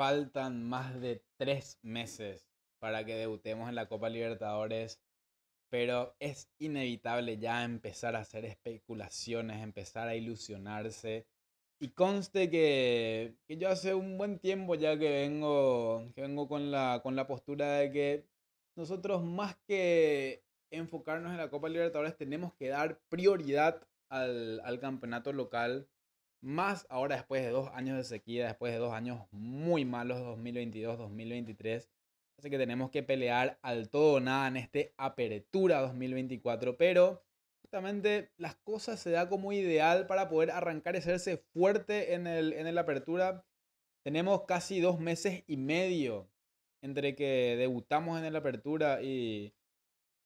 faltan más de tres meses para que debutemos en la Copa Libertadores, pero es inevitable ya empezar a hacer especulaciones, empezar a ilusionarse. Y conste que, yo hace un buen tiempo ya que vengo, que con, la, con la postura de que nosotros más que enfocarnos en la Copa Libertadores tenemos que dar prioridad al, al campeonato local más ahora después de dos años de sequía, después de dos años muy malos, 2022-2023. Así que tenemos que pelear al todo o nada en este apertura 2024. Pero justamente las cosas se da como ideal para poder arrancar y hacerse fuerte en el, en apertura. Tenemos casi dos meses y medio entre que debutamos en el apertura y,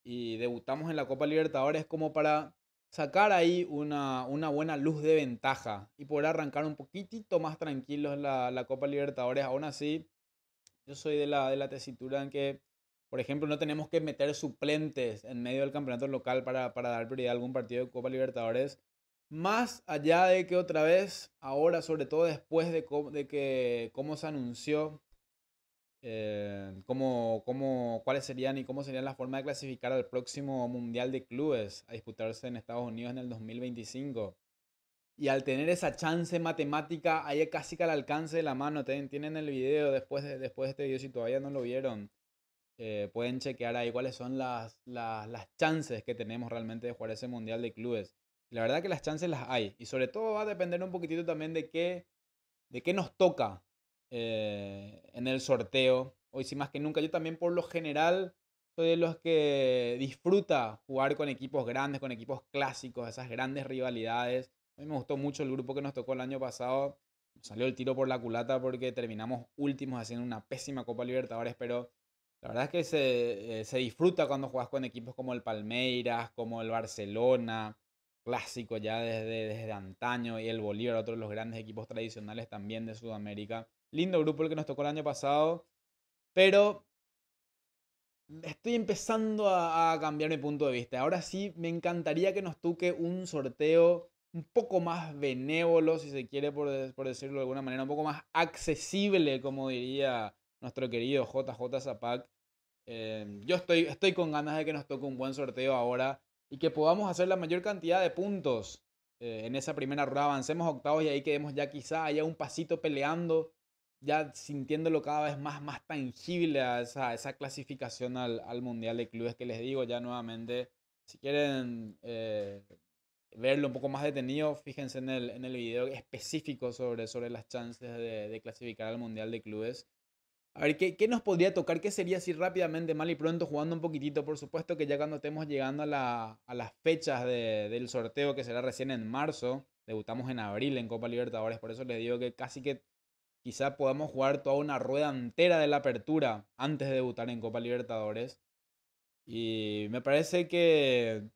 y debutamos en la Copa Libertadores como para sacar ahí una, una, buena luz de ventaja y poder arrancar un poquitito más tranquilos la, la Copa Libertadores. Aún así, yo soy de la, de la tesitura en que, por ejemplo, no tenemos que meter suplentes en medio del campeonato local para, para dar prioridad a algún partido de Copa Libertadores. Más allá de que otra vez, ahora sobre todo después de, de que cómo se anunció eh, cómo, cuáles serían y cómo sería la forma de clasificar al próximo Mundial de Clubes a disputarse en Estados Unidos en el 2025. Y al tener esa chance matemática ahí casi que al alcance de la mano, tienen el video después de, después de este video si todavía no lo vieron. Eh, pueden chequear ahí cuáles son las, las, las, chances que tenemos realmente de jugar ese Mundial de Clubes. la verdad que las chances las hay. Y sobre todo va a depender un poquitito también de qué, de qué nos toca eh, en el sorteo. Hoy sí más que nunca. Yo también por lo general soy de los que disfruta jugar con equipos grandes, con equipos clásicos, esas grandes rivalidades. A mí me gustó mucho el grupo que nos tocó el año pasado. Salió el tiro por la culata porque terminamos últimos haciendo una pésima Copa Libertadores, pero la verdad es que se, eh, disfruta cuando juegas con equipos como el Palmeiras, como el Barcelona, clásico ya desde, desde antaño, y el Bolívar, otro de los grandes equipos tradicionales también de Sudamérica. Lindo grupo el que nos tocó el año pasado. Pero estoy empezando a, cambiar mi punto de vista. Ahora sí, me encantaría que nos toque un sorteo un poco más benévolo, si se quiere, por, decirlo de alguna manera, un poco más accesible, como diría nuestro querido JJ Zapac. Em, yo estoy, estoy con ganas de que nos toque un buen sorteo ahora y que podamos hacer la mayor cantidad de puntos eh, en esa primera rueda. Avancemos octavos y ahí quedemos ya quizá haya un pasito peleando ya sintiéndolo cada vez más, más tangible a esa, clasificación al, Mundial de Clubes que les digo ya nuevamente. Si quieren eh, verlo un poco más detenido, fíjense en el, en video específico sobre, sobre las chances de, clasificar al Mundial de Clubes. A ver, ¿qué, nos podría tocar? ¿Qué sería si rápidamente, mal y pronto, jugando un poquitito? Por supuesto que ya cuando estemos llegando a, las fechas del sorteo, que será recién en marzo, debutamos en abril en Copa Libertadores, por eso les digo que casi que Quizá podamos jugar toda una rueda entera de la apertura antes de debutar en Copa Libertadores. Y me parece que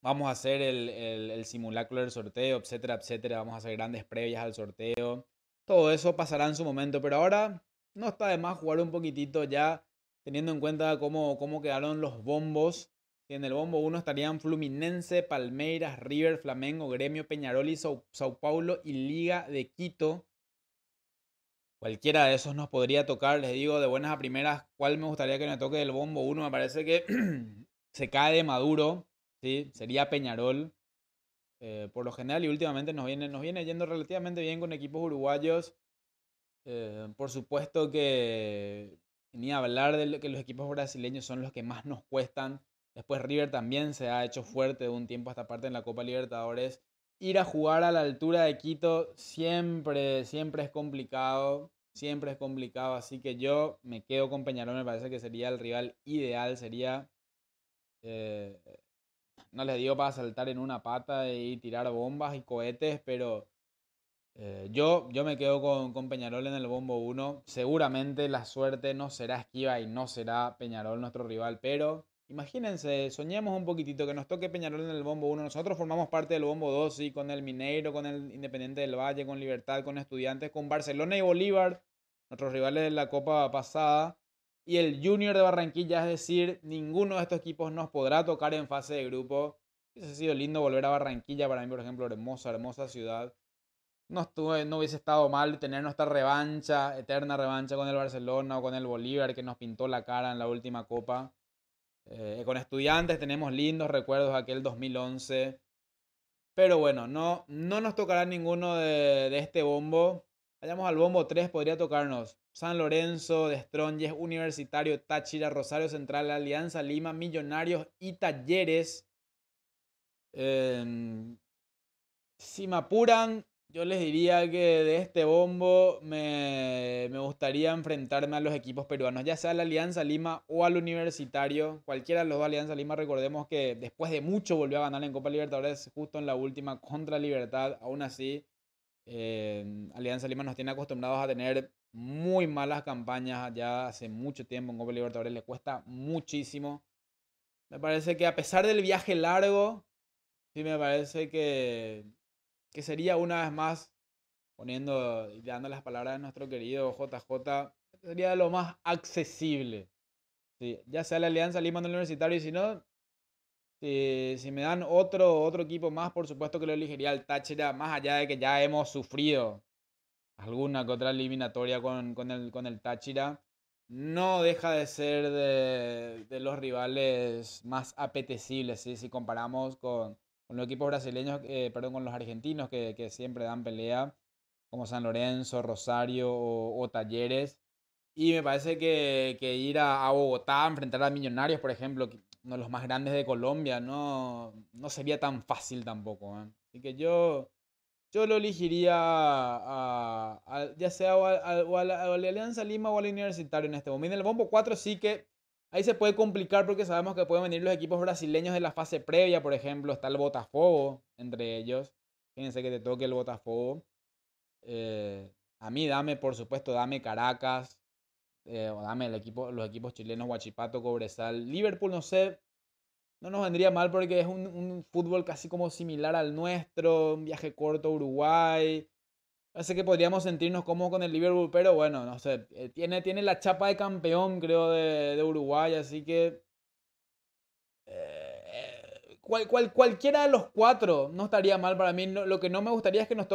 vamos a hacer el, el, simulacro del sorteo, etcétera, etcétera. Vamos a hacer grandes previas al sorteo. Todo eso pasará en su momento, pero ahora no está de más jugar un poquitito ya teniendo en cuenta cómo, cómo quedaron los bombos. en el bombo 1 estarían Fluminense, Palmeiras, River, Flamengo, Gremio, Peñarol Sao, Paulo y Liga de Quito. Cualquiera de esos nos podría tocar, les digo de buenas a primeras, ¿cuál me gustaría que me toque el bombo? Uno me parece que se cae de Maduro, ¿sí? sería Peñarol. Eh, por lo general y últimamente nos viene, nos viene yendo relativamente bien con equipos uruguayos. Eh, por supuesto que ni hablar de que los equipos brasileños son los que más nos cuestan. Después River también se ha hecho fuerte de un tiempo hasta parte en la Copa Libertadores. Ir a jugar a la altura de Quito siempre, siempre es complicado siempre es complicado. Así que yo me quedo con Peñarol, me parece que sería el rival ideal, sería... Eh, no les digo para saltar en una pata y tirar bombas y cohetes, pero eh, yo, yo me quedo con, con Peñarol en el bombo 1. Seguramente la suerte no será esquiva y no será Peñarol nuestro rival, pero imagínense, soñemos un poquitito que nos toque Peñarol en el bombo 1. Nosotros formamos parte del bombo 2, sí, con el Mineiro, con el Independiente del Valle, con Libertad, con Estudiantes, con Barcelona y Bolívar nuestros rivales de la Copa pasada, y el Junior de Barranquilla, es decir, ninguno de estos equipos nos podrá tocar en fase de grupo. hubiese sido lindo volver a Barranquilla, para mí, por ejemplo, hermosa, hermosa ciudad. No, estuve, no hubiese estado mal tener nuestra revancha, eterna revancha con el Barcelona o con el Bolívar que nos pintó la cara en la última copa. Eh, con estudiantes tenemos lindos recuerdos de aquel 2011. Pero bueno, no, no nos tocará ninguno de, de este bombo. Vayamos al bombo 3, podría tocarnos San Lorenzo, Destronges, Universitario, Táchira, Rosario Central, Alianza Lima, Millonarios y Talleres. Em, si me apuran, yo les diría que de este bombo me, me, gustaría enfrentarme a los equipos peruanos, ya sea a la Alianza Lima o al Universitario. Cualquiera de los dos Alianza Lima, recordemos que después de mucho volvió a ganar en Copa Libertadores, justo en la última contra Libertad. Aún así, Alianza Lima nos tiene acostumbrados a tener muy malas campañas ya hace mucho tiempo en Copa Libertadores, le cuesta muchísimo. Me parece que a pesar del viaje largo, sí me parece que, que sería una vez más, poniendo y dando las palabras de nuestro querido JJ, sería lo más accesible. Sí, ya sea la Alianza Lima no universitario y si no, eh, si, me dan otro, otro equipo más, por supuesto que lo elegiría el Táchira, más allá de que ya hemos sufrido alguna que otra eliminatoria con, el, con el Táchira. No deja de ser de, los rivales más apetecibles, si comparamos con, con los equipos brasileños, eh, perdón, con los argentinos que, siempre dan pelea, como San Lorenzo, Rosario o, Talleres. Y me parece que, ir a, Bogotá a enfrentar a Millonarios, por ejemplo, uno de los más grandes de Colombia, no, no sería tan fácil tampoco. ¿eh? Así que yo, yo lo elegiría ya sea a, la, Alianza Lima o al Universitario en este momento. En el Bombo 4 sí que ahí se puede complicar porque sabemos que pueden venir los equipos brasileños de la fase previa, por ejemplo, está el Botafogo entre ellos. Fíjense que te toque el Botafogo. Eh, a mí dame, por supuesto, dame Caracas. Eh, o dame los equipos chilenos, Huachipato, Cobresal, Liverpool, no sé, no nos vendría mal porque es un, fútbol casi como similar al nuestro, un viaje corto a Uruguay. parece que podríamos sentirnos cómodos con el Liverpool, pero bueno, no sé, eh, tiene, tiene la chapa de campeón, creo, de, Uruguay, así que... Eh, cual, cualquiera de los cuatro no estaría mal para mí. lo que no me gustaría es que nos,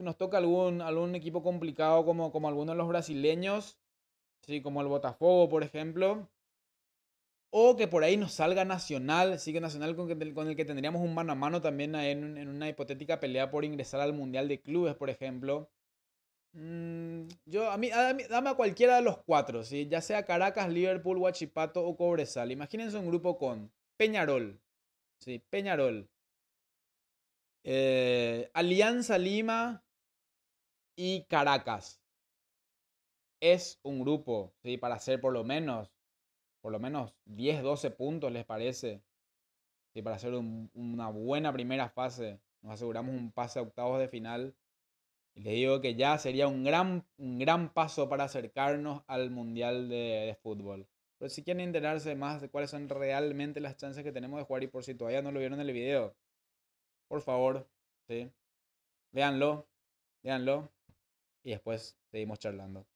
nos, toque algún, algún equipo complicado como, como alguno de los brasileños. ¿sí? como el Botafogo, por ejemplo. O que por ahí nos salga Nacional, sí que Nacional con, el que tendríamos un mano a mano también en, una hipotética pelea por ingresar al Mundial de Clubes, por ejemplo. Mm, yo, a mí, dame a cualquiera de los cuatro, ¿sí? ya sea Caracas, Liverpool, Huachipato o Cobresal. Imagínense un grupo con Peñarol, ¿sí? Peñarol, eh, Alianza Lima y Caracas es un grupo, ¿sí? Para hacer por lo menos, por lo menos 10, 12 puntos, ¿les parece? ¿Sí? Para hacer una buena primera fase. Nos aseguramos un pase a octavos de final. Y les digo que ya sería un gran, gran paso para acercarnos al Mundial de, Fútbol. Pero si quieren enterarse más de cuáles son realmente las chances que tenemos de jugar y por si todavía no lo vieron en el video, por favor, ¿sí? véanlo, véanlo y después seguimos charlando.